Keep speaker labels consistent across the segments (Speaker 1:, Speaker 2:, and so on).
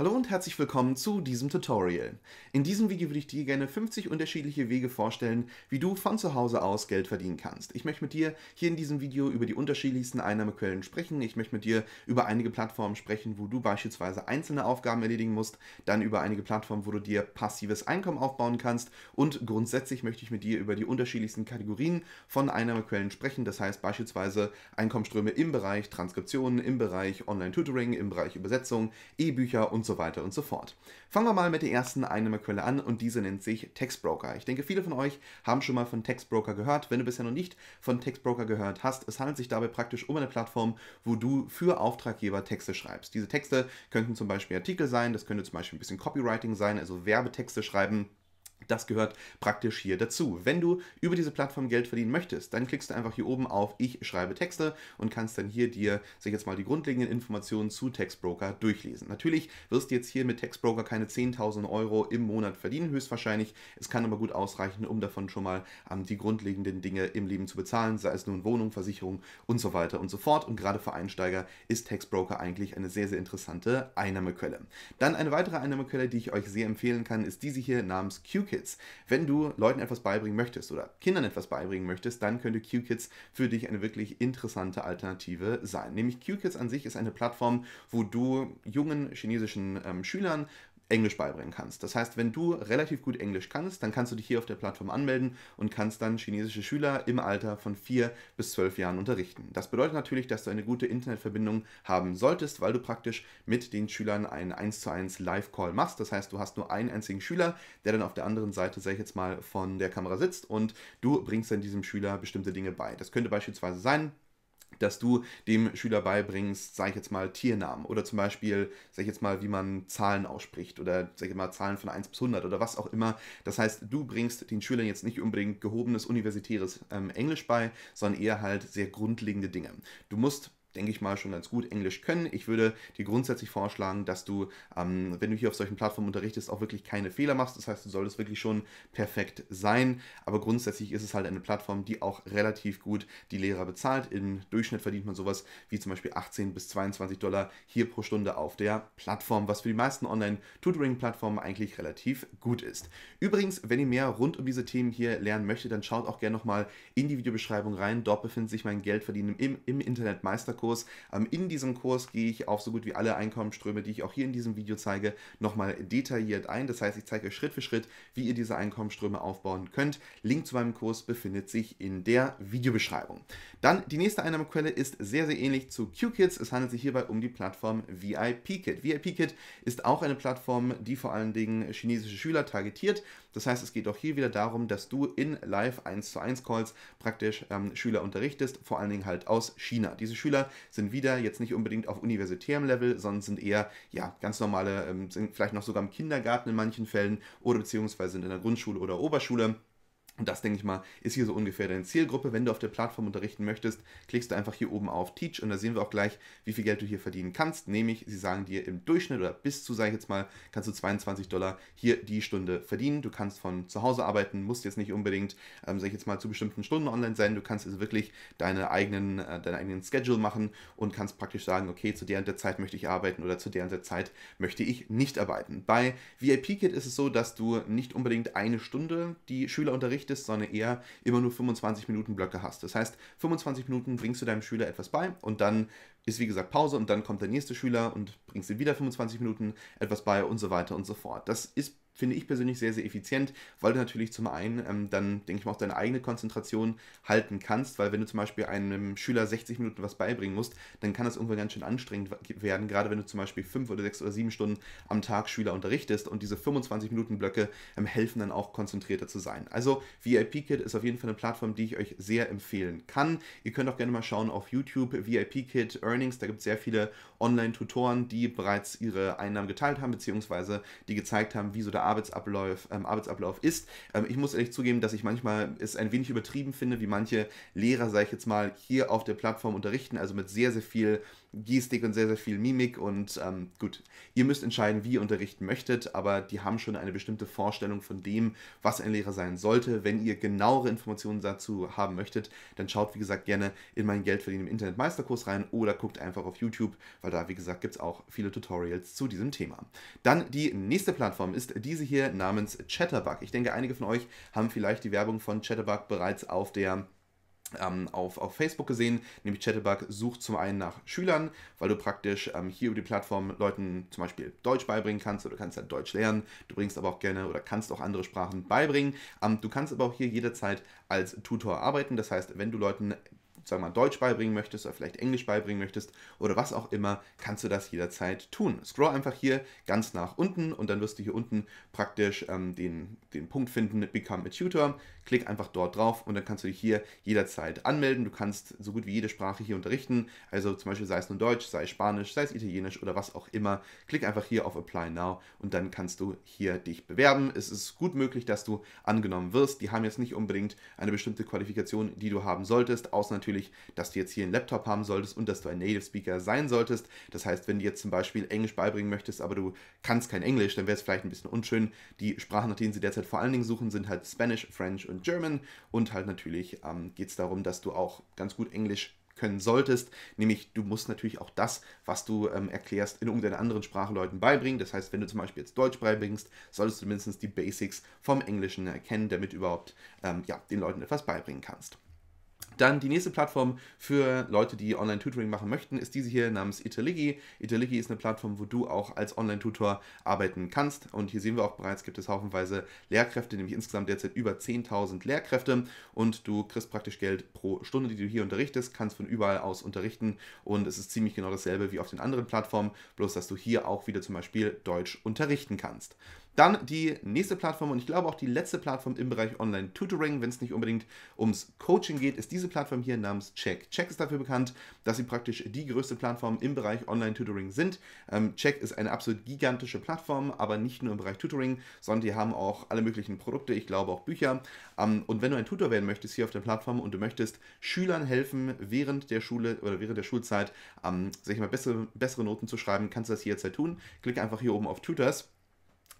Speaker 1: Hallo und herzlich willkommen zu diesem Tutorial. In diesem Video würde ich dir gerne 50 unterschiedliche Wege vorstellen, wie du von zu Hause aus Geld verdienen kannst. Ich möchte mit dir hier in diesem Video über die unterschiedlichsten Einnahmequellen sprechen. Ich möchte mit dir über einige Plattformen sprechen, wo du beispielsweise einzelne Aufgaben erledigen musst, dann über einige Plattformen, wo du dir passives Einkommen aufbauen kannst und grundsätzlich möchte ich mit dir über die unterschiedlichsten Kategorien von Einnahmequellen sprechen. Das heißt beispielsweise Einkommensströme im Bereich Transkriptionen, im Bereich Online-Tutoring, im Bereich Übersetzung, E-Bücher und so so weiter und so fort. Fangen wir mal mit der ersten Einnahmequelle an und diese nennt sich Textbroker. Ich denke, viele von euch haben schon mal von Textbroker gehört. Wenn du bisher noch nicht von Textbroker gehört hast, es handelt sich dabei praktisch um eine Plattform, wo du für Auftraggeber Texte schreibst. Diese Texte könnten zum Beispiel Artikel sein, das könnte zum Beispiel ein bisschen Copywriting sein, also Werbetexte schreiben das gehört praktisch hier dazu. Wenn du über diese Plattform Geld verdienen möchtest, dann klickst du einfach hier oben auf Ich schreibe Texte und kannst dann hier dir, sag ich jetzt mal, die grundlegenden Informationen zu Textbroker durchlesen. Natürlich wirst du jetzt hier mit Textbroker keine 10.000 Euro im Monat verdienen, höchstwahrscheinlich. Es kann aber gut ausreichen, um davon schon mal ähm, die grundlegenden Dinge im Leben zu bezahlen, sei es nun Wohnung, Versicherung und so weiter und so fort. Und gerade für Einsteiger ist Textbroker eigentlich eine sehr, sehr interessante Einnahmequelle. Dann eine weitere Einnahmequelle, die ich euch sehr empfehlen kann, ist diese hier namens QKIT. Skills. Wenn du Leuten etwas beibringen möchtest oder Kindern etwas beibringen möchtest, dann könnte QKids für dich eine wirklich interessante Alternative sein. Nämlich QKids an sich ist eine Plattform, wo du jungen chinesischen ähm, Schülern Englisch beibringen kannst. Das heißt, wenn du relativ gut Englisch kannst, dann kannst du dich hier auf der Plattform anmelden und kannst dann chinesische Schüler im Alter von 4 bis 12 Jahren unterrichten. Das bedeutet natürlich, dass du eine gute Internetverbindung haben solltest, weil du praktisch mit den Schülern einen 1 zu 1 Live-Call machst. Das heißt, du hast nur einen einzigen Schüler, der dann auf der anderen Seite, sag ich jetzt mal, von der Kamera sitzt und du bringst dann diesem Schüler bestimmte Dinge bei. Das könnte beispielsweise sein, dass du dem Schüler beibringst, sag ich jetzt mal, Tiernamen oder zum Beispiel, sag ich jetzt mal, wie man Zahlen ausspricht oder sag ich mal, Zahlen von 1 bis 100 oder was auch immer. Das heißt, du bringst den Schülern jetzt nicht unbedingt gehobenes universitäres ähm, Englisch bei, sondern eher halt sehr grundlegende Dinge. Du musst denke ich mal, schon ganz gut Englisch können. Ich würde dir grundsätzlich vorschlagen, dass du, ähm, wenn du hier auf solchen Plattformen unterrichtest, auch wirklich keine Fehler machst. Das heißt, du solltest wirklich schon perfekt sein. Aber grundsätzlich ist es halt eine Plattform, die auch relativ gut die Lehrer bezahlt. Im Durchschnitt verdient man sowas wie zum Beispiel 18 bis 22 Dollar hier pro Stunde auf der Plattform, was für die meisten Online-Tutoring-Plattformen eigentlich relativ gut ist. Übrigens, wenn ihr mehr rund um diese Themen hier lernen möchtet, dann schaut auch gerne nochmal in die Videobeschreibung rein. Dort befindet sich mein Geldverdienen im, im Internet Meisterkurs Kurs. Ähm, in diesem Kurs gehe ich auf so gut wie alle Einkommensströme, die ich auch hier in diesem Video zeige, nochmal detailliert ein. Das heißt, ich zeige euch Schritt für Schritt, wie ihr diese Einkommensströme aufbauen könnt. Link zu meinem Kurs befindet sich in der Videobeschreibung. Dann die nächste Einnahmequelle ist sehr, sehr ähnlich zu QKids. Es handelt sich hierbei um die Plattform VIPKit. VIPKit ist auch eine Plattform, die vor allen Dingen chinesische Schüler targetiert. Das heißt, es geht auch hier wieder darum, dass du in Live 1 zu 1 Calls praktisch ähm, Schüler unterrichtest, vor allen Dingen halt aus China. Diese Schüler sind wieder jetzt nicht unbedingt auf universitärem Level, sondern sind eher ja ganz normale, ähm, sind vielleicht noch sogar im Kindergarten in manchen Fällen oder beziehungsweise sind in der Grundschule oder Oberschule. Und das, denke ich mal, ist hier so ungefähr deine Zielgruppe. Wenn du auf der Plattform unterrichten möchtest, klickst du einfach hier oben auf Teach und da sehen wir auch gleich, wie viel Geld du hier verdienen kannst. Nämlich, sie sagen dir im Durchschnitt oder bis zu, sage ich jetzt mal, kannst du 22 Dollar hier die Stunde verdienen. Du kannst von zu Hause arbeiten, musst jetzt nicht unbedingt, ähm, sage ich jetzt mal, zu bestimmten Stunden online sein. Du kannst also wirklich deine eigenen, äh, deinen eigenen Schedule machen und kannst praktisch sagen, okay, zu der der Zeit möchte ich arbeiten oder zu der der Zeit möchte ich nicht arbeiten. Bei VIP Kit ist es so, dass du nicht unbedingt eine Stunde die Schüler unterrichtest, unterrichtest, sondern eher immer nur 25 Minuten Blöcke hast. Das heißt, 25 Minuten bringst du deinem Schüler etwas bei und dann ist wie gesagt Pause und dann kommt der nächste Schüler und bringst ihm wieder 25 Minuten etwas bei und so weiter und so fort. Das ist finde ich persönlich sehr, sehr effizient, weil du natürlich zum einen ähm, dann, denke ich mal, auch deine eigene Konzentration halten kannst, weil wenn du zum Beispiel einem Schüler 60 Minuten was beibringen musst, dann kann das irgendwann ganz schön anstrengend werden, gerade wenn du zum Beispiel fünf oder sechs oder sieben Stunden am Tag Schüler unterrichtest und diese 25 Minuten Blöcke ähm, helfen dann auch konzentrierter zu sein. Also VIP Kit ist auf jeden Fall eine Plattform, die ich euch sehr empfehlen kann. Ihr könnt auch gerne mal schauen auf YouTube VIP Kit Earnings, da gibt es sehr viele Online-Tutoren, die bereits ihre Einnahmen geteilt haben, beziehungsweise die gezeigt haben, wie so der effizienter Arbeitsablauf, ähm, Arbeitsablauf ist. Ähm, ich muss ehrlich zugeben, dass ich manchmal es ein wenig übertrieben finde, wie manche Lehrer, sage ich jetzt mal, hier auf der Plattform unterrichten, also mit sehr, sehr viel Gestik und sehr, sehr viel Mimik. Und ähm, gut, ihr müsst entscheiden, wie ihr unterrichten möchtet, aber die haben schon eine bestimmte Vorstellung von dem, was ein Lehrer sein sollte. Wenn ihr genauere Informationen dazu haben möchtet, dann schaut, wie gesagt, gerne in meinen Geldverdienen im Internet Meisterkurs rein oder guckt einfach auf YouTube, weil da, wie gesagt, gibt es auch viele Tutorials zu diesem Thema. Dann die nächste Plattform ist diese hier namens Chatterbug. Ich denke, einige von euch haben vielleicht die Werbung von Chatterbug bereits auf der ähm, auf, auf Facebook gesehen, nämlich Chatterbug sucht zum einen nach Schülern, weil du praktisch ähm, hier über die Plattform Leuten zum Beispiel Deutsch beibringen kannst oder du kannst ja halt Deutsch lernen, du bringst aber auch gerne oder kannst auch andere Sprachen beibringen. Ähm, du kannst aber auch hier jederzeit als Tutor arbeiten, das heißt, wenn du Leuten sagen wir mal, Deutsch beibringen möchtest oder vielleicht Englisch beibringen möchtest oder was auch immer, kannst du das jederzeit tun. Scroll einfach hier ganz nach unten und dann wirst du hier unten praktisch ähm, den, den Punkt finden, Become a Tutor. Klick einfach dort drauf und dann kannst du dich hier jederzeit anmelden. Du kannst so gut wie jede Sprache hier unterrichten, also zum Beispiel sei es nun Deutsch, sei es Spanisch, sei es Italienisch oder was auch immer. Klick einfach hier auf Apply Now und dann kannst du hier dich bewerben. Es ist gut möglich, dass du angenommen wirst. Die haben jetzt nicht unbedingt eine bestimmte Qualifikation, die du haben solltest, außer natürlich natürlich, dass du jetzt hier einen Laptop haben solltest und dass du ein Native Speaker sein solltest. Das heißt, wenn du jetzt zum Beispiel Englisch beibringen möchtest, aber du kannst kein Englisch, dann wäre es vielleicht ein bisschen unschön. Die Sprachen, nach denen sie derzeit vor allen Dingen suchen, sind halt Spanish, French und German. Und halt natürlich ähm, geht es darum, dass du auch ganz gut Englisch können solltest. Nämlich, du musst natürlich auch das, was du ähm, erklärst, in irgendeiner anderen Sprache Leuten beibringen. Das heißt, wenn du zum Beispiel jetzt Deutsch beibringst, solltest du mindestens die Basics vom Englischen erkennen, damit du überhaupt ähm, ja, den Leuten etwas beibringen kannst. Dann die nächste Plattform für Leute, die Online-Tutoring machen möchten, ist diese hier namens Italigi. Italigi ist eine Plattform, wo du auch als Online-Tutor arbeiten kannst. Und hier sehen wir auch bereits, gibt es haufenweise Lehrkräfte, nämlich insgesamt derzeit über 10.000 Lehrkräfte. Und du kriegst praktisch Geld pro Stunde, die du hier unterrichtest, kannst von überall aus unterrichten. Und es ist ziemlich genau dasselbe wie auf den anderen Plattformen, bloß dass du hier auch wieder zum Beispiel Deutsch unterrichten kannst. Dann die nächste Plattform und ich glaube auch die letzte Plattform im Bereich Online-Tutoring, wenn es nicht unbedingt ums Coaching geht, ist diese Plattform hier namens Check. Check ist dafür bekannt, dass sie praktisch die größte Plattform im Bereich Online-Tutoring sind. Ähm, Check ist eine absolut gigantische Plattform, aber nicht nur im Bereich Tutoring, sondern die haben auch alle möglichen Produkte, ich glaube auch Bücher. Ähm, und wenn du ein Tutor werden möchtest hier auf der Plattform und du möchtest Schülern helfen, während der Schule oder während der Schulzeit, ähm, sag ich mal, bessere, bessere Noten zu schreiben, kannst du das jederzeit tun. Klick einfach hier oben auf Tutors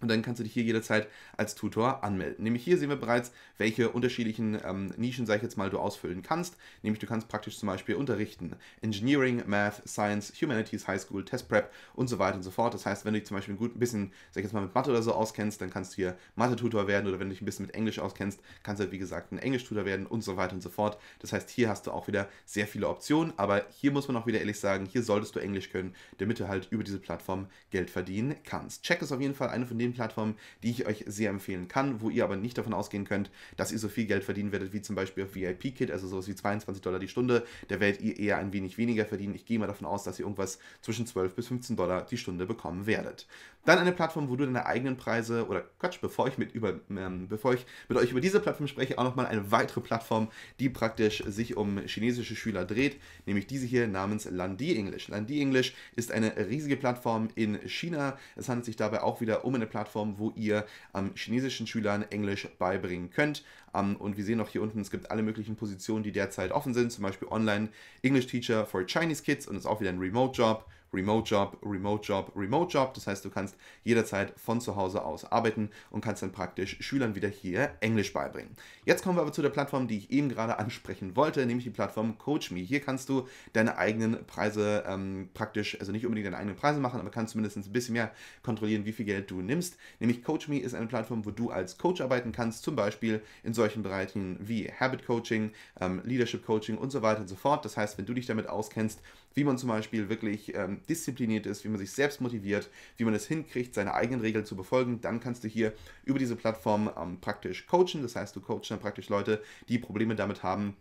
Speaker 1: und dann kannst du dich hier jederzeit als Tutor anmelden. Nämlich hier sehen wir bereits, welche unterschiedlichen ähm, Nischen, sag ich jetzt mal, du ausfüllen kannst. Nämlich du kannst praktisch zum Beispiel unterrichten. Engineering, Math, Science, Humanities, High School, Test Prep und so weiter und so fort. Das heißt, wenn du dich zum Beispiel gut ein bisschen, sag ich jetzt mal, mit Mathe oder so auskennst, dann kannst du hier Mathe-Tutor werden. Oder wenn du dich ein bisschen mit Englisch auskennst, kannst du, halt, wie gesagt, ein Englisch-Tutor werden und so weiter und so fort. Das heißt, hier hast du auch wieder sehr viele Optionen. Aber hier muss man auch wieder ehrlich sagen, hier solltest du Englisch können, damit du halt über diese Plattform Geld verdienen kannst. Check ist auf jeden Fall eine von den Plattformen, die ich euch sehr empfehlen kann, wo ihr aber nicht davon ausgehen könnt, dass ihr so viel Geld verdienen werdet, wie zum Beispiel auf VIP-Kit, also sowas wie 22 Dollar die Stunde. Da werdet ihr eher ein wenig weniger verdienen. Ich gehe mal davon aus, dass ihr irgendwas zwischen 12 bis 15 Dollar die Stunde bekommen werdet. Dann eine Plattform, wo du deine eigenen Preise oder Quatsch, bevor ich mit über ähm, bevor ich mit euch über diese Plattform spreche, auch nochmal eine weitere Plattform, die praktisch sich um chinesische Schüler dreht, nämlich diese hier namens Landi English. Landi English ist eine riesige Plattform in China. Es handelt sich dabei auch wieder um eine Plattform Plattform, wo ihr ähm, chinesischen Schülern Englisch beibringen könnt. Um, ähm, und wir sehen auch hier unten, es gibt alle möglichen Positionen, die derzeit offen sind, zum Beispiel Online English Teacher for Chinese Kids und ist auch wieder ein Remote Job. Remote Job, Remote Job, Remote Job. Das heißt, du kannst jederzeit von zu Hause aus arbeiten und kannst dann praktisch Schülern wieder hier Englisch beibringen. Jetzt kommen wir aber zu der Plattform, die ich eben gerade ansprechen wollte, nämlich die Plattform CoachMe. Hier kannst du deine eigenen Preise ähm, praktisch, also nicht unbedingt deine eigenen Preise machen, aber kannst zumindest ein bisschen mehr kontrollieren, wie viel Geld du nimmst. Nämlich CoachMe ist eine Plattform, wo du als Coach arbeiten kannst, zum Beispiel in solchen Bereichen wie Habit Coaching, ähm, Leadership Coaching und so weiter und so fort. Das heißt, wenn du dich damit auskennst, wie man zum Beispiel wirklich ähm, diszipliniert ist, wie man sich selbst motiviert, wie man es hinkriegt, seine eigenen Regeln zu befolgen, dann kannst du hier über diese Plattform ähm, praktisch coachen. Das heißt, du coachst dann praktisch Leute, die Probleme damit haben,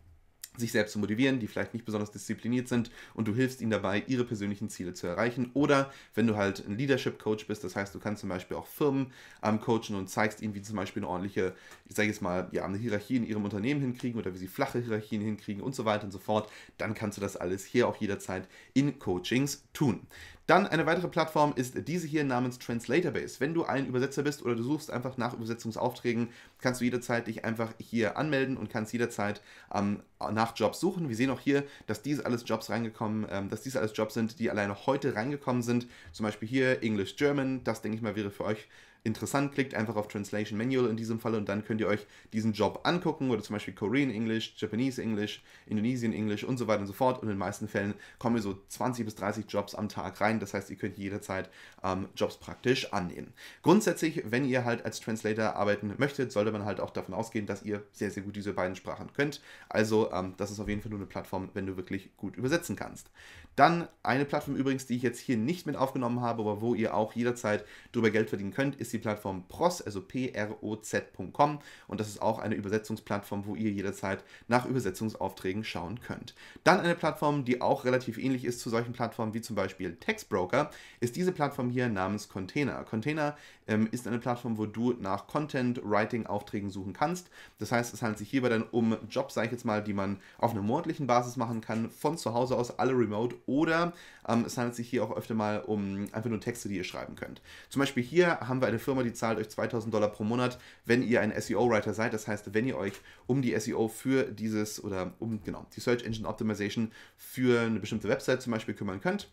Speaker 1: sich selbst zu motivieren, die vielleicht nicht besonders diszipliniert sind und du hilfst ihnen dabei, ihre persönlichen Ziele zu erreichen. Oder wenn du halt ein Leadership-Coach bist, das heißt, du kannst zum Beispiel auch Firmen ähm, coachen und zeigst ihnen, wie zum Beispiel eine ordentliche, ich sage jetzt mal, ja, eine Hierarchie in ihrem Unternehmen hinkriegen oder wie sie flache Hierarchien hinkriegen und so weiter und so fort, dann kannst du das alles hier auch jederzeit in Coachings tun. Dann eine weitere Plattform ist diese hier namens Translatorbase. Wenn du ein Übersetzer bist oder du suchst einfach nach Übersetzungsaufträgen, kannst du jederzeit dich einfach hier anmelden und kannst jederzeit ähm, nach Jobs suchen. Wir sehen auch hier, dass diese alles Jobs reingekommen, ähm, dass diese alles Jobs sind, die alleine heute reingekommen sind. Zum Beispiel hier English German, das denke ich mal wäre für euch interessant, klickt einfach auf Translation Manual in diesem Fall und dann könnt ihr euch diesen Job angucken oder zum Beispiel Korean English, Japanese English, Indonesian English und so weiter und so fort. Und in den meisten Fällen kommen so 20 bis 30 Jobs am Tag rein. Das heißt, ihr könnt jederzeit ähm, Jobs praktisch annehmen. Grundsätzlich, wenn ihr halt als Translator arbeiten möchtet, sollte man halt auch davon ausgehen, dass ihr sehr, sehr gut diese beiden Sprachen könnt. Also, ähm, das ist auf jeden Fall nur eine Plattform, wenn du wirklich gut übersetzen kannst. Dann eine Plattform übrigens, die ich jetzt hier nicht mit aufgenommen habe, aber wo ihr auch jederzeit drüber Geld verdienen könnt, ist ist die Plattform Proz, also P-R-O-Z.com. und das ist auch eine Übersetzungsplattform, wo ihr jederzeit nach Übersetzungsaufträgen schauen könnt. Dann eine Plattform, die auch relativ ähnlich ist zu solchen Plattformen wie zum Beispiel Textbroker, ist diese Plattform hier namens Container. Container ähm, ist eine Plattform, wo du nach Content-Writing-Aufträgen suchen kannst. Das heißt, es handelt sich hierbei dann um Jobs, sage ich jetzt mal, die man auf einer monatlichen Basis machen kann, von zu Hause aus, alle remote oder ähm, es handelt sich hier auch öfter mal um einfach nur Texte, die ihr schreiben könnt. Zum Beispiel hier haben wir eine Firma, die zahlt euch 2000 Dollar pro Monat, wenn ihr ein SEO-Writer seid. Das heißt, wenn ihr euch um die SEO für dieses oder um genau die Search Engine Optimization für eine bestimmte Website zum Beispiel kümmern könnt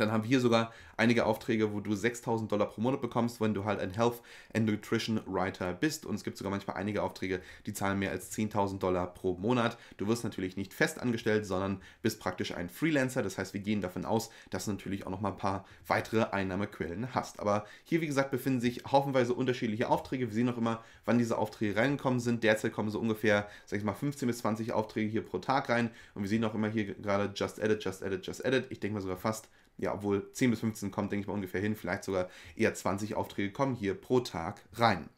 Speaker 1: dann haben wir hier sogar einige Aufträge, wo du 6000 Dollar pro Monat bekommst, wenn du halt ein Health and Nutrition Writer bist. Und es gibt sogar manchmal einige Aufträge, die zahlen mehr als 10.000 Dollar pro Monat. Du wirst natürlich nicht fest angestellt, sondern bist praktisch ein Freelancer. Das heißt, wir gehen davon aus, dass du natürlich auch nochmal ein paar weitere Einnahmequellen hast. Aber hier, wie gesagt, befinden sich haufenweise unterschiedliche Aufträge. Wir sehen auch immer, wann diese Aufträge reingekommen sind. Derzeit kommen so ungefähr, sag ich mal, 15 bis 20 Aufträge hier pro Tag rein. Und wir sehen auch immer hier gerade Just Edit, Just Edit, Just Edit. Ich denke mal sogar fast ja, obwohl 10 bis 15 kommt, denke ich mal ungefähr hin, vielleicht sogar eher 20 Aufträge kommen hier pro Tag rein.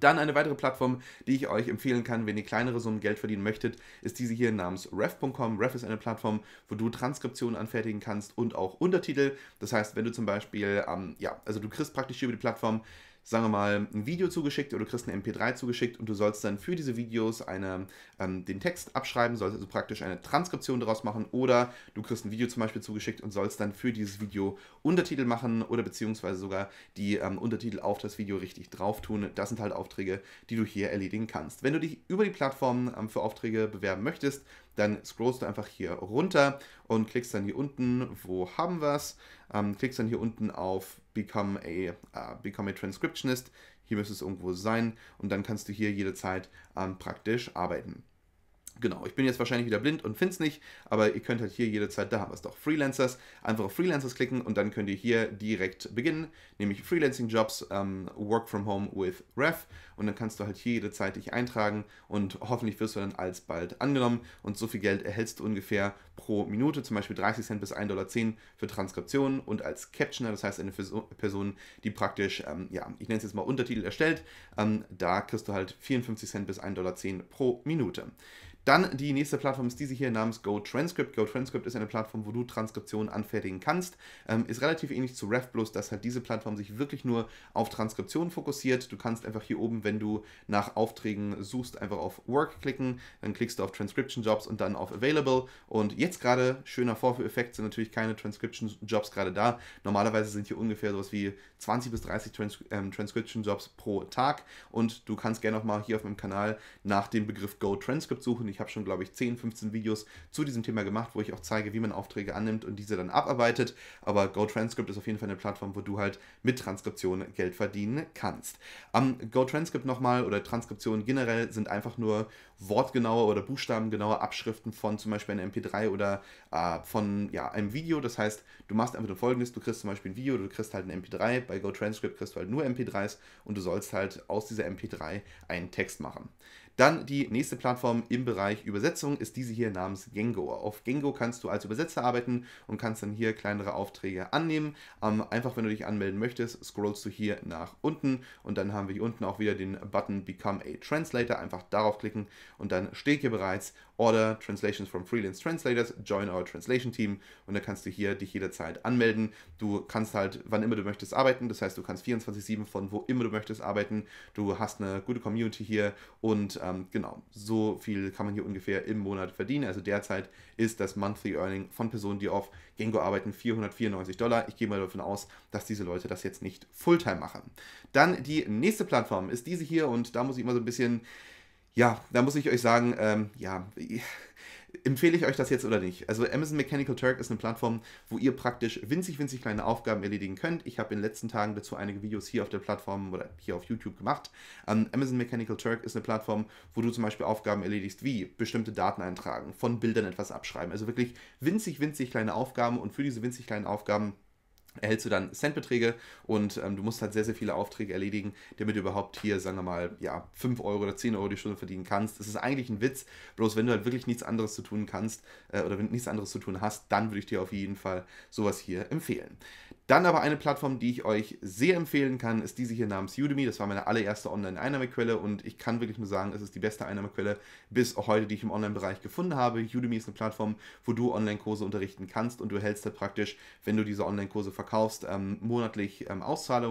Speaker 1: Dann eine weitere Plattform, die ich euch empfehlen kann, wenn ihr kleinere Summen Geld verdienen möchtet, ist diese hier namens ref.com. Ref ist eine Plattform, wo du Transkriptionen anfertigen kannst und auch Untertitel. Das heißt, wenn du zum Beispiel, ähm, ja, also du kriegst praktisch über die Plattform sagen wir mal, ein Video zugeschickt oder du kriegst eine MP3 zugeschickt und du sollst dann für diese Videos eine, ähm, den Text abschreiben, sollst also praktisch eine Transkription daraus machen oder du kriegst ein Video zum Beispiel zugeschickt und sollst dann für dieses Video Untertitel machen oder beziehungsweise sogar die ähm, Untertitel auf das Video richtig drauf tun. Das sind halt Aufträge, die du hier erledigen kannst. Wenn du dich über die Plattform ähm, für Aufträge bewerben möchtest, dann scrollst du einfach hier runter und klickst dann hier unten, wo haben wir es, ähm, klickst dann hier unten auf Become a, uh, Become a Transcriptionist. Hier müsste es irgendwo sein und dann kannst du hier jederzeit ähm, praktisch arbeiten. Genau, ich bin jetzt wahrscheinlich wieder blind und finde es nicht, aber ihr könnt halt hier jederzeit, da haben wir es doch, Freelancers, einfach auf Freelancers klicken und dann könnt ihr hier direkt beginnen, nämlich Freelancing Jobs, ähm, Work from Home with Ref und dann kannst du halt hier jederzeit dich eintragen und hoffentlich wirst du dann alsbald angenommen und so viel Geld erhältst du ungefähr pro Minute, zum Beispiel 30 Cent bis 1,10 Dollar für Transkriptionen und als Captioner, das heißt eine Person, die praktisch, ähm, ja, ich nenne es jetzt mal Untertitel erstellt, ähm, da kriegst du halt 54 Cent bis 1,10 Dollar pro Minute. Dann die nächste Plattform ist diese hier namens GoTranscript. GoTranscript ist eine Plattform, wo du Transkriptionen anfertigen kannst. Ähm, ist relativ ähnlich zu RefBlus, dass halt diese Plattform sich wirklich nur auf Transkriptionen fokussiert. Du kannst einfach hier oben, wenn du nach Aufträgen suchst, einfach auf Work klicken. Dann klickst du auf Transcription Jobs und dann auf Available. Und jetzt gerade, schöner Vorführeffekt, sind natürlich keine Transcription Jobs gerade da. Normalerweise sind hier ungefähr sowas wie 20 bis 30 Trans ähm, Transcription Jobs pro Tag. Und du kannst gerne auch mal hier auf meinem Kanal nach dem Begriff GoTranscript suchen ich habe schon, glaube ich, 10, 15 Videos zu diesem Thema gemacht, wo ich auch zeige, wie man Aufträge annimmt und diese dann abarbeitet. Aber GoTranscript ist auf jeden Fall eine Plattform, wo du halt mit Transkription Geld verdienen kannst. Um, GoTranscript nochmal oder Transkription generell sind einfach nur wortgenauer oder buchstabengenauer Abschriften von zum Beispiel einer MP3 oder äh, von ja, einem Video. Das heißt, du machst einfach nur folgendes, du kriegst zum Beispiel ein Video, du kriegst halt ein MP3, bei GoTranscript kriegst du halt nur MP3s und du sollst halt aus dieser MP3 einen Text machen. Dann die nächste Plattform im Bereich Übersetzung ist diese hier namens Gengo. Auf Gengo kannst du als Übersetzer arbeiten und kannst dann hier kleinere Aufträge annehmen. Ähm, einfach, wenn du dich anmelden möchtest, scrollst du hier nach unten und dann haben wir hier unten auch wieder den Button Become a Translator. Einfach darauf klicken und dann steht hier bereits Order Translations from Freelance Translators, join our Translation Team und dann kannst du hier dich jederzeit anmelden. Du kannst halt, wann immer du möchtest, arbeiten. Das heißt, du kannst 24-7 von wo immer du möchtest arbeiten. Du hast eine gute Community hier und ähm, genau, so viel kann man hier ungefähr im Monat verdienen. Also derzeit ist das Monthly Earning von Personen, die auf Gengo arbeiten, 494 Dollar. Ich gehe mal davon aus, dass diese Leute das jetzt nicht Fulltime machen. Dann die nächste Plattform ist diese hier und da muss ich immer so ein bisschen ja, da muss ich euch sagen, ähm, ja, empfehle ich euch das jetzt oder nicht? Also Amazon Mechanical Turk ist eine Plattform, wo ihr praktisch winzig, winzig kleine Aufgaben erledigen könnt. Ich habe in den letzten Tagen dazu einige Videos hier auf der Plattform oder hier auf YouTube gemacht. Ähm, Amazon Mechanical Turk ist eine Plattform, wo du zum Beispiel Aufgaben erledigst wie bestimmte Daten eintragen, von Bildern etwas abschreiben. Also wirklich winzig, winzig kleine Aufgaben und für diese winzig kleinen Aufgaben erhältst du dann Centbeträge und ähm, du musst halt sehr, sehr viele Aufträge erledigen, damit du überhaupt hier, sagen wir mal, ja, 5 Euro oder 10 Euro die Stunde verdienen kannst. Das ist eigentlich ein Witz, bloß wenn du halt wirklich nichts anderes zu tun kannst äh, oder wenn du nichts anderes zu tun hast, dann würde ich dir auf jeden Fall sowas hier empfehlen. Dann aber eine Plattform, die ich euch sehr empfehlen kann, ist diese hier namens Udemy. Das war meine allererste Online-Einnahmequelle und ich kann wirklich nur sagen, es ist die beste Einnahmequelle bis heute, die ich im Online-Bereich gefunden habe. Udemy ist eine Plattform, wo du Online-Kurse unterrichten kannst und du hältst halt praktisch, wenn du diese Online-Kurse verkaufst, ähm, monatlich ähm,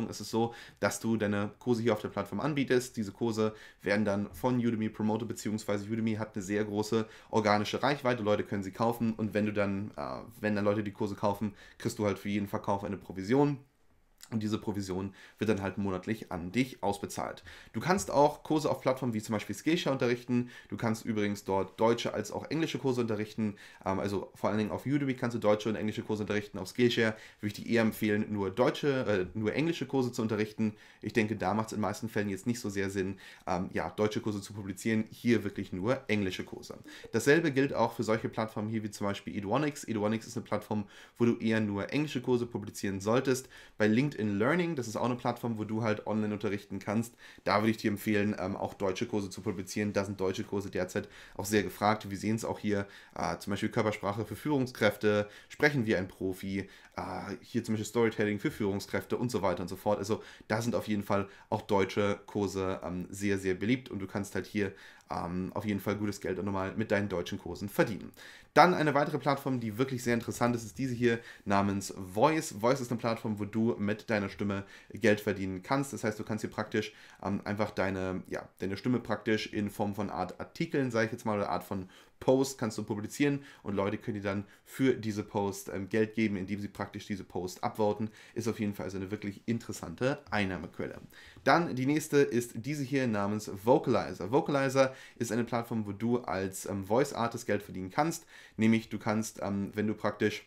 Speaker 1: ist Es so, dass du deine Kurse hier auf der Plattform anbietest. Diese Kurse werden dann von Udemy promoted, beziehungsweise Udemy hat eine sehr große organische Reichweite. Leute können sie kaufen und wenn du dann, äh, wenn dann Leute die Kurse kaufen, kriegst du halt für jeden Verkauf eine Provision. Und diese Provision wird dann halt monatlich an dich ausbezahlt. Du kannst auch Kurse auf Plattformen wie zum Beispiel Skillshare unterrichten. Du kannst übrigens dort deutsche als auch englische Kurse unterrichten. Ähm, also vor allen Dingen auf Udemy kannst du deutsche und englische Kurse unterrichten. Auf Skillshare würde ich dir eher empfehlen, nur deutsche, äh, nur englische Kurse zu unterrichten. Ich denke, da macht es in den meisten Fällen jetzt nicht so sehr Sinn, ähm, ja, deutsche Kurse zu publizieren. Hier wirklich nur englische Kurse. Dasselbe gilt auch für solche Plattformen hier wie zum Beispiel Edwonix. Edwonix ist eine Plattform, wo du eher nur englische Kurse publizieren solltest. Bei LinkedIn in Learning, das ist auch eine Plattform, wo du halt online unterrichten kannst. Da würde ich dir empfehlen, ähm, auch deutsche Kurse zu publizieren. Da sind deutsche Kurse derzeit auch sehr gefragt. Wir sehen es auch hier, äh, zum Beispiel Körpersprache für Führungskräfte, Sprechen wie ein Profi, äh, hier zum Beispiel Storytelling für Führungskräfte und so weiter und so fort. Also da sind auf jeden Fall auch deutsche Kurse ähm, sehr, sehr beliebt und du kannst halt hier ähm, auf jeden Fall gutes Geld und nochmal mit deinen deutschen Kursen verdienen. Dann eine weitere Plattform, die wirklich sehr interessant ist, ist diese hier namens Voice. Voice ist eine Plattform, wo du mit deiner Stimme Geld verdienen kannst. Das heißt, du kannst hier praktisch ähm, einfach deine, ja, deine Stimme praktisch in Form von Art Artikeln, sage ich jetzt mal, oder Art von Post kannst du publizieren und Leute können dir dann für diese Post ähm, Geld geben, indem sie praktisch diese Post abvoten. Ist auf jeden Fall also eine wirklich interessante Einnahmequelle. Dann die nächste ist diese hier namens Vocalizer. Vocalizer ist eine Plattform, wo du als ähm, Voice Artist Geld verdienen kannst, nämlich du kannst, ähm, wenn du praktisch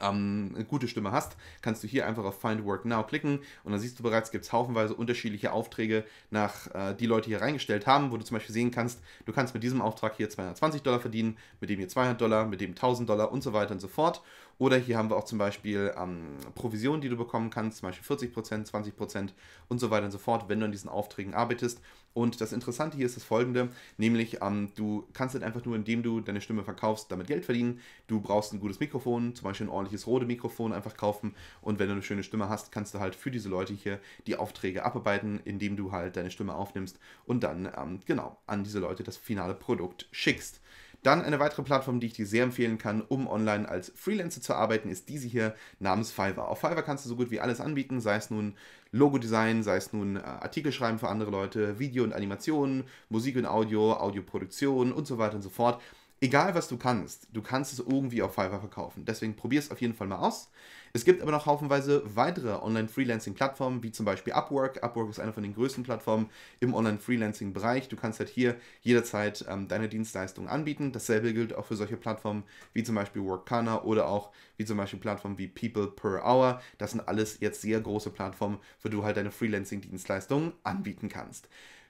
Speaker 1: ähm, eine gute Stimme hast, kannst du hier einfach auf Find Work Now klicken und dann siehst du bereits, gibt es haufenweise unterschiedliche Aufträge, nach äh, die Leute hier reingestellt haben, wo du zum Beispiel sehen kannst, du kannst mit diesem Auftrag hier 220 Dollar verdienen, mit dem hier 200 Dollar, mit dem 1000 Dollar und so weiter und so fort. Oder hier haben wir auch zum Beispiel ähm, Provisionen, die du bekommen kannst, zum Beispiel 40%, 20% und so weiter und so fort, wenn du an diesen Aufträgen arbeitest. Und das Interessante hier ist das folgende, nämlich ähm, du kannst nicht einfach nur, indem du deine Stimme verkaufst, damit Geld verdienen. Du brauchst ein gutes Mikrofon, zum Beispiel ein ordentliches rode Mikrofon einfach kaufen. Und wenn du eine schöne Stimme hast, kannst du halt für diese Leute hier die Aufträge abarbeiten, indem du halt deine Stimme aufnimmst und dann ähm, genau an diese Leute das finale Produkt schickst. Dann eine weitere Plattform, die ich dir sehr empfehlen kann, um online als Freelancer zu arbeiten, ist diese hier namens Fiverr. Auf Fiverr kannst du so gut wie alles anbieten, sei es nun Logodesign, sei es nun äh, Artikel schreiben für andere Leute, Video und Animationen, Musik und Audio, Audioproduktion und so weiter und so fort. Egal was du kannst, du kannst es irgendwie auf Fiverr verkaufen. Deswegen probier es auf jeden Fall mal aus. Es gibt aber noch haufenweise weitere Online-Freelancing-Plattformen, wie zum Beispiel Upwork. Upwork ist eine von den größten Plattformen im Online-Freelancing-Bereich. Du kannst halt hier jederzeit ähm, deine Dienstleistungen anbieten. Dasselbe gilt auch für solche Plattformen wie zum Beispiel Workana oder auch wie zum Beispiel Plattformen wie People Per Hour. Das sind alles jetzt sehr große Plattformen, wo du halt deine Freelancing-Dienstleistungen anbieten kannst.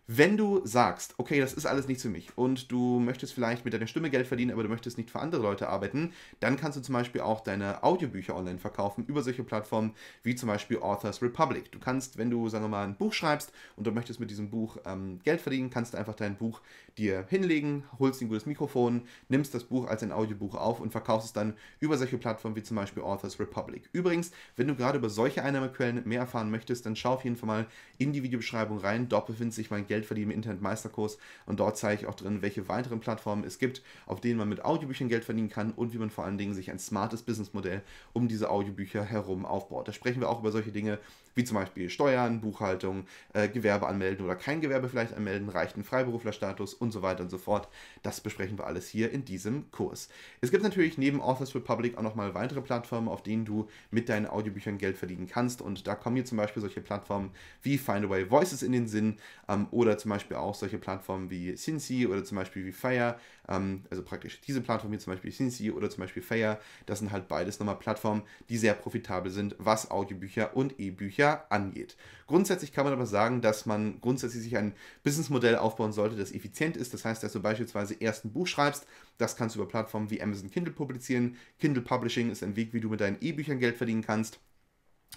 Speaker 1: Wenn du sagst, okay, das ist alles nicht für mich und du möchtest vielleicht mit deiner Stimme Geld verdienen, aber du möchtest nicht für andere Leute arbeiten, dann kannst du zum Beispiel auch deine Audiobücher online verkaufen über solche Plattformen wie zum Beispiel Authors Republic. Du kannst, wenn du, sagen wir mal, ein Buch schreibst und du möchtest mit diesem Buch ähm, Geld verdienen, kannst du einfach dein Buch dir hinlegen, holst ein gutes Mikrofon, nimmst das Buch als ein Audiobuch auf und verkaufst es dann über solche Plattformen wie zum Beispiel Authors Republic. Übrigens, wenn du gerade über solche Einnahmequellen mehr erfahren möchtest, dann schau auf jeden Fall mal in die Videobeschreibung rein. Dort befindet sich mein Geld Geld verdienen im Internet Meisterkurs und dort zeige ich auch drin, welche weiteren Plattformen es gibt, auf denen man mit Audiobüchern Geld verdienen kann und wie man vor allen Dingen sich ein smartes Businessmodell um diese Audiobücher herum aufbaut. Da sprechen wir auch über solche Dinge wie zum Beispiel Steuern, Buchhaltung, äh, Gewerbe anmelden oder kein Gewerbe vielleicht anmelden, reicht ein Freiberuflerstatus und so weiter und so fort. Das besprechen wir alles hier in diesem Kurs. Es gibt natürlich neben Authors Republic auch nochmal weitere Plattformen, auf denen du mit deinen Audiobüchern Geld verdienen kannst und da kommen hier zum Beispiel solche Plattformen wie Findaway Voices in den Sinn ähm, oder zum Beispiel auch solche Plattformen wie Cincy oder zum Beispiel wie Fire, ähm, also praktisch diese Plattform hier zum Beispiel Cincy oder zum Beispiel Fire, das sind halt beides nochmal Plattformen, die sehr profitabel sind, was Audiobücher und E-Bücher weniger angeht. Grundsätzlich kann man aber sagen, dass man grundsätzlich sich ein Businessmodell aufbauen sollte, das effizient ist. Das heißt, dass du beispielsweise erst ein Buch schreibst, das kannst du über Plattformen wie Amazon Kindle publizieren. Kindle Publishing ist ein Weg, wie du mit deinen E-Büchern Geld verdienen kannst.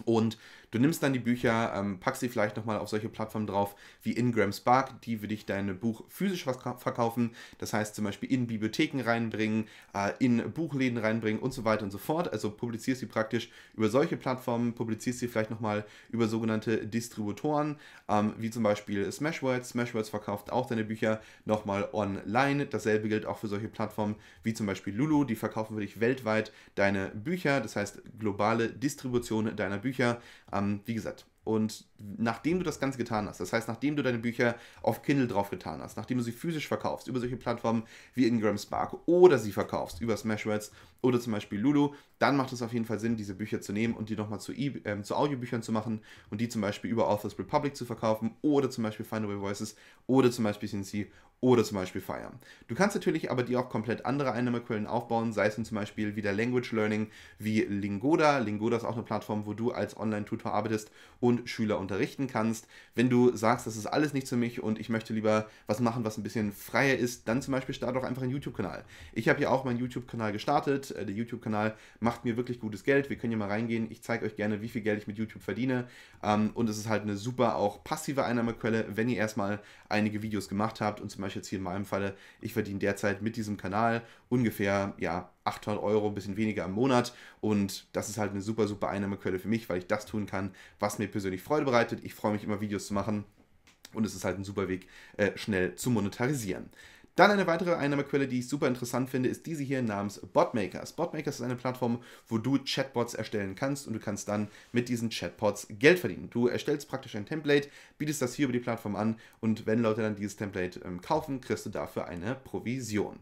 Speaker 1: Und du nimmst dann die Bücher, ähm, packst sie vielleicht nochmal auf solche Plattformen drauf wie Ingram Spark, die für dich dein Buch physisch verkaufen. Das heißt zum Beispiel in Bibliotheken reinbringen, äh, in Buchläden reinbringen und so weiter und so fort. Also publizierst sie praktisch über solche Plattformen, publizierst sie vielleicht nochmal über sogenannte Distributoren, ähm, wie zum Beispiel Smashwords. Smashwords verkauft auch deine Bücher nochmal online. Dasselbe gilt auch für solche Plattformen wie zum Beispiel Lulu, die verkaufen für dich weltweit deine Bücher. Das heißt globale Distribution deiner deine Bücher. Ähm, wie gesagt, und nachdem du das Ganze getan hast, das heißt, nachdem du deine Bücher auf Kindle drauf getan hast, nachdem du sie physisch verkaufst, über solche Plattformen wie Ingram Spark oder sie verkaufst über Smashwords oder zum Beispiel Lulu, dann macht es auf jeden Fall Sinn, diese Bücher zu nehmen und die nochmal zu, e äh, zu Audiobüchern zu machen und die zum Beispiel über Authors Republic zu verkaufen oder zum Beispiel Findaway Voices oder zum Beispiel CNC oder zum Beispiel feiern. Du kannst natürlich aber dir auch komplett andere Einnahmequellen aufbauen, sei es nun zum Beispiel wieder Language Learning wie Lingoda. Lingoda ist auch eine Plattform, wo du als Online-Tutor arbeitest und Schüler unterrichten kannst. Wenn du sagst, das ist alles nichts für mich und ich möchte lieber was machen, was ein bisschen freier ist, dann zum Beispiel starte doch einfach einen YouTube-Kanal. Ich habe ja auch meinen YouTube-Kanal gestartet. Äh, der YouTube-Kanal macht mir wirklich gutes Geld. Wir können hier mal reingehen. Ich zeige euch gerne, wie viel Geld ich mit YouTube verdiene. Ähm, und es ist halt eine super auch passive Einnahmequelle, wenn ihr erstmal einige Videos gemacht habt und zum Beispiel Beispiel jetzt hier in meinem Falle, ich verdiene derzeit mit diesem Kanal ungefähr, ja, 800 Euro, ein bisschen weniger im Monat. Und das ist halt eine super, super Einnahmequelle für mich, weil ich das tun kann, was mir persönlich Freude bereitet. Ich freue mich immer, Videos zu machen. Und es ist halt ein super Weg, äh, schnell zu monetarisieren. Dann eine weitere Einnahmequelle, die ich super interessant finde, ist diese hier namens Botmakers. Botmakers ist eine Plattform, wo du Chatbots erstellen kannst und du kannst dann mit diesen Chatbots Geld verdienen. Du erstellst praktisch ein Template, bietest das hier über die Plattform an und wenn Leute dann dieses Template ähm, kaufen, kriegst du dafür eine Provision.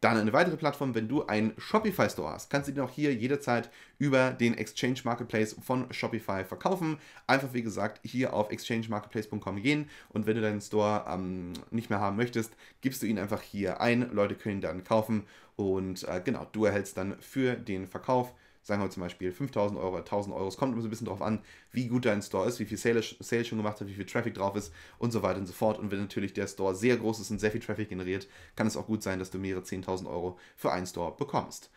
Speaker 1: Dann eine weitere Plattform, wenn du einen Shopify Store hast, kannst du den auch hier jederzeit über den Exchange Marketplace von Shopify verkaufen. Einfach wie gesagt hier auf exchangemarketplace.com gehen und wenn du deinen Store ähm, nicht mehr haben möchtest, gibst du ihn einfach hier ein. Leute können ihn dann kaufen und äh, genau, du erhältst dann für den Verkauf sagen wir zum Beispiel 5000 Euro, 1000 Euro. Es kommt immer so ein bisschen darauf an, wie gut dein Store ist, wie viel Sales, Sales schon gemacht hat, wie viel Traffic drauf ist und so weiter und so fort. Und wenn natürlich der Store sehr groß ist und sehr viel Traffic generiert, kann es auch gut sein, dass du mehrere 10.000 Euro für einen Store bekommst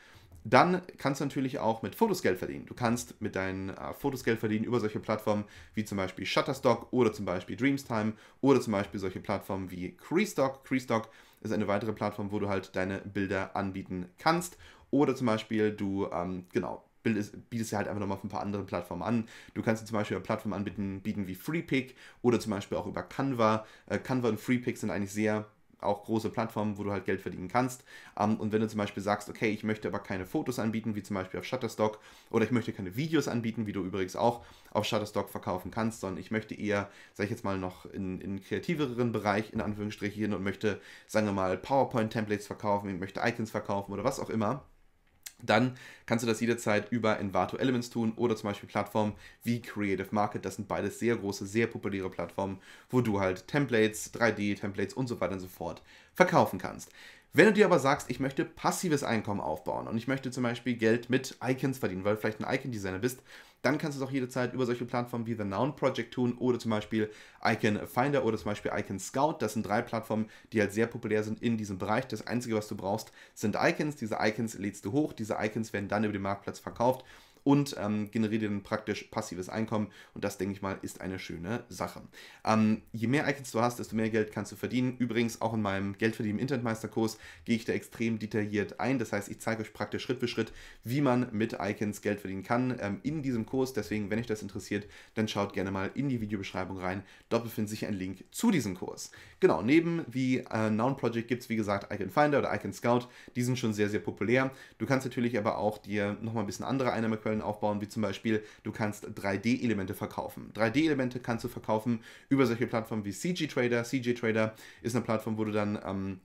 Speaker 1: dann kannst du natürlich auch mit Fotos Geld verdienen. Du kannst mit deinen äh, Fotos Geld verdienen über solche Plattformen wie zum Beispiel Shutterstock oder zum Beispiel Dreamstime oder zum Beispiel solche Plattformen wie Creestock. Creestock ist eine weitere Plattform, wo du halt deine Bilder anbieten kannst oder zum Beispiel du, ähm, genau, bildest, bietest ja halt einfach nochmal auf ein paar anderen Plattformen an. Du kannst dir zum Beispiel Plattformen anbieten bieten wie FreePick oder zum Beispiel auch über Canva. Äh, Canva und FreePick sind eigentlich sehr auch große Plattformen, wo du halt Geld verdienen kannst. Ähm, und wenn du zum Beispiel sagst, okay, ich möchte aber keine Fotos anbieten, wie zum Beispiel auf Shutterstock, oder ich möchte keine Videos anbieten, wie du übrigens auch auf Shutterstock verkaufen kannst, sondern ich möchte eher, sag ich jetzt mal, noch in, einen kreativeren Bereich, in Anführungsstrichen, und möchte, sagen wir mal, PowerPoint-Templates verkaufen, ich möchte Icons verkaufen oder was auch immer dann kannst du das jederzeit über Envato Elements tun oder zum Beispiel Plattformen wie Creative Market. Das sind beides sehr große, sehr populäre Plattformen, wo du halt Templates, 3D-Templates und so weiter und so fort verkaufen kannst. Wenn du dir aber sagst, ich möchte passives Einkommen aufbauen und ich möchte zum Beispiel Geld mit Icons verdienen, weil du vielleicht ein Icon-Designer bist dann kannst du es auch jederzeit über solche Plattformen wie The Noun Project tun oder zum Beispiel Icon Finder oder zum Beispiel Icon Scout. Das sind drei Plattformen, die halt sehr populär sind in diesem Bereich. Das Einzige, was du brauchst, sind Icons. Diese Icons lädst du hoch. Diese Icons werden dann über den Marktplatz verkauft und ähm, generiere dann praktisch passives Einkommen. Und das, denke ich mal, ist eine schöne Sache. Ähm, je mehr Icons du hast, desto mehr Geld kannst du verdienen. Übrigens, auch in meinem Geldverdienen im Internetmeisterkurs gehe ich da extrem detailliert ein. Das heißt, ich zeige euch praktisch Schritt für Schritt, wie man mit Icons Geld verdienen kann ähm, in diesem Kurs. Deswegen, wenn euch das interessiert, dann schaut gerne mal in die Videobeschreibung rein. Dort befindet sich ein Link zu diesem Kurs. Genau, neben wie äh, Noun Project gibt es, wie gesagt, Icon Finder oder Icon Scout. Die sind schon sehr, sehr populär. Du kannst natürlich aber auch dir nochmal ein bisschen andere Einnahmequellen Marktquellen aufbauen, wie zum Beispiel, du kannst 3D-Elemente verkaufen. 3D-Elemente kannst du verkaufen über solche Plattformen wie CG Trader. CG Trader ist eine Plattform, wo du dann ähm,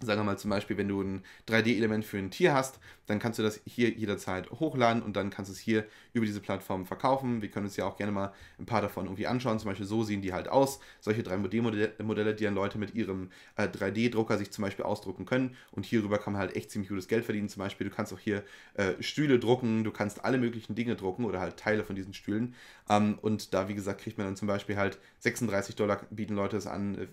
Speaker 1: Sagen wir mal zum Beispiel, wenn du ein 3D-Element für ein Tier hast, dann kannst du das hier jederzeit hochladen und dann kannst du es hier über diese Plattform verkaufen. Wir können uns ja auch gerne mal ein paar davon irgendwie anschauen. Zum Beispiel so sehen die halt aus. Solche 3D-Modelle, die dann Leute mit ihrem 3D-Drucker äh, sich zum Beispiel ausdrucken können. Und hierüber kann man halt echt ziemlich gutes Geld verdienen. Zum Beispiel, du kannst auch hier äh, Stühle drucken, du kannst alle möglichen Dinge drucken oder halt Teile von diesen Stühlen. Ähm, und da, wie gesagt, kriegt man dann zum Beispiel halt 36 Dollar, bieten Leute es an äh,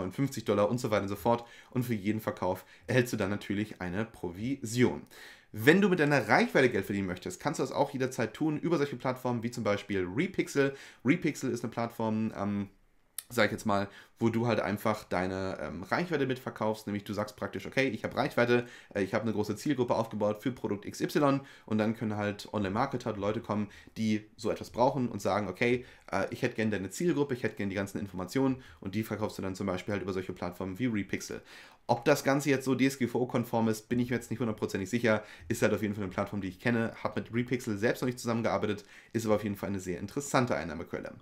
Speaker 1: 59 Dollar und so weiter und so fort. Und für jeden Verkauf erhältst du dann natürlich eine Provision. Wenn du mit deiner Reichweite Geld verdienen möchtest, kannst du das auch jederzeit tun über solche Plattformen wie zum Beispiel Repixel. Repixel ist eine Plattform, ähm, sag ich jetzt mal, wo du halt einfach deine ähm, Reichweite mitverkaufst, nämlich du sagst praktisch, okay, ich habe Reichweite, äh, ich habe eine große Zielgruppe aufgebaut für Produkt XY und dann können halt Online-Marketer, Leute kommen, die so etwas brauchen und sagen, okay, äh, ich hätte gerne deine Zielgruppe, ich hätte gerne die ganzen Informationen und die verkaufst du dann zum Beispiel halt über solche Plattformen wie Repixel. Ob das Ganze jetzt so DSGVO-konform ist, bin ich mir jetzt nicht hundertprozentig sicher, ist halt auf jeden Fall eine Plattform, die ich kenne, habe mit Repixel selbst noch nicht zusammengearbeitet, ist aber auf jeden Fall eine sehr interessante Einnahmequelle.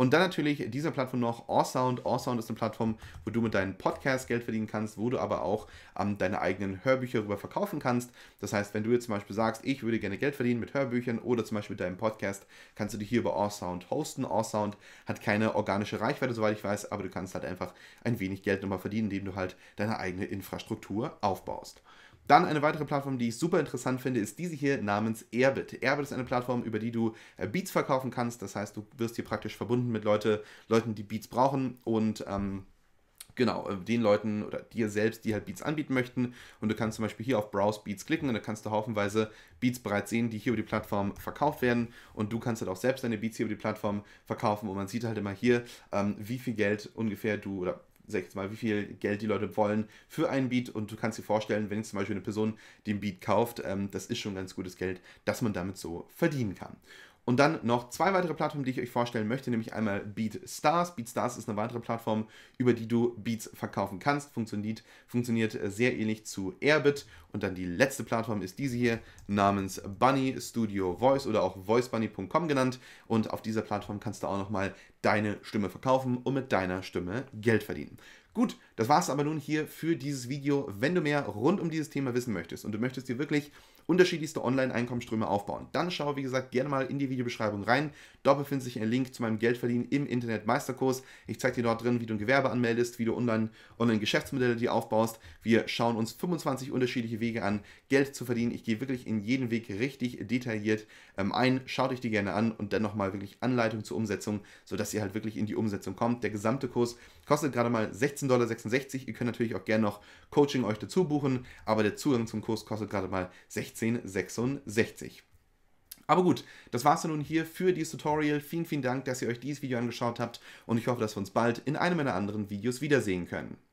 Speaker 1: Und dann natürlich dieser Plattform noch Allsound. Allsound ist eine Plattform, wo du mit deinen Podcast Geld verdienen kannst, wo du aber auch ähm, deine eigenen Hörbücher rüber verkaufen kannst. Das heißt, wenn du jetzt zum Beispiel sagst, ich würde gerne Geld verdienen mit Hörbüchern oder zum Beispiel mit deinem Podcast, kannst du dich hier über Allsound hosten. Allsound hat keine organische Reichweite, soweit ich weiß, aber du kannst halt einfach ein wenig Geld nochmal verdienen, indem du halt deine eigene Infrastruktur aufbaust. Dann eine weitere Plattform, die ich super interessant finde, ist diese hier namens Airbit. Airbit ist eine Plattform, über die du äh, Beats verkaufen kannst. Das heißt, du wirst hier praktisch verbunden mit Leute, Leuten, die Beats brauchen und ähm, genau, äh, den Leuten oder dir selbst, die halt Beats anbieten möchten. Und du kannst zum Beispiel hier auf Browse Beats klicken und dann kannst du haufenweise Beats bereits sehen, die hier über die Plattform verkauft werden. Und du kannst halt auch selbst deine Beats hier über die Plattform verkaufen. Und man sieht halt immer hier, ähm, wie viel Geld ungefähr du oder sag ich jetzt mal, wie viel Geld die Leute wollen für einen Beat. Und du kannst dir vorstellen, wenn jetzt zum Beispiel eine Person den Beat kauft, ähm, das ist schon ganz gutes Geld, das man damit so verdienen kann. Und dann noch zwei weitere Plattformen, die ich euch vorstellen möchte, nämlich einmal BeatStars. BeatStars ist eine weitere Plattform, über die du Beats verkaufen kannst. Funktioniert, funktioniert äh, sehr ähnlich zu Airbit. Und dann die letzte Plattform ist diese hier namens Bunny Studio Voice oder auch voicebunny.com genannt. Und auf dieser Plattform kannst du auch nochmal deine Stimme verkaufen und mit deiner Stimme Geld verdienen. Gut, das war es aber nun hier für dieses Video. Wenn du mehr rund um dieses Thema wissen möchtest und du möchtest dir wirklich unterschiedlichste Online-Einkommensströme aufbauen. Dann schau, wie gesagt, gerne mal in die Videobeschreibung rein. Dort befindet sich ein Link zu meinem Geldverdienen im Internet-Meisterkurs. Ich zeige dir dort drin, wie du ein Gewerbe anmeldest, wie du Online-Geschäftsmodelle dir aufbaust. Wir schauen uns 25 unterschiedliche Wege an, Geld zu verdienen. Ich gehe wirklich in jeden Weg richtig detailliert ähm, ein. Schaut euch die gerne an und dann nochmal wirklich Anleitung zur Umsetzung, sodass ihr halt wirklich in die Umsetzung kommt. Der gesamte Kurs Kostet gerade mal 16,66 Dollar. Ihr könnt natürlich auch gerne noch Coaching euch dazu buchen, aber der Zugang zum Kurs kostet gerade mal 16,66. Aber gut, das war's dann nun hier für dieses Tutorial. Vielen, vielen Dank, dass ihr euch dieses Video angeschaut habt und ich hoffe, dass wir uns bald in einem meiner anderen Videos wiedersehen können.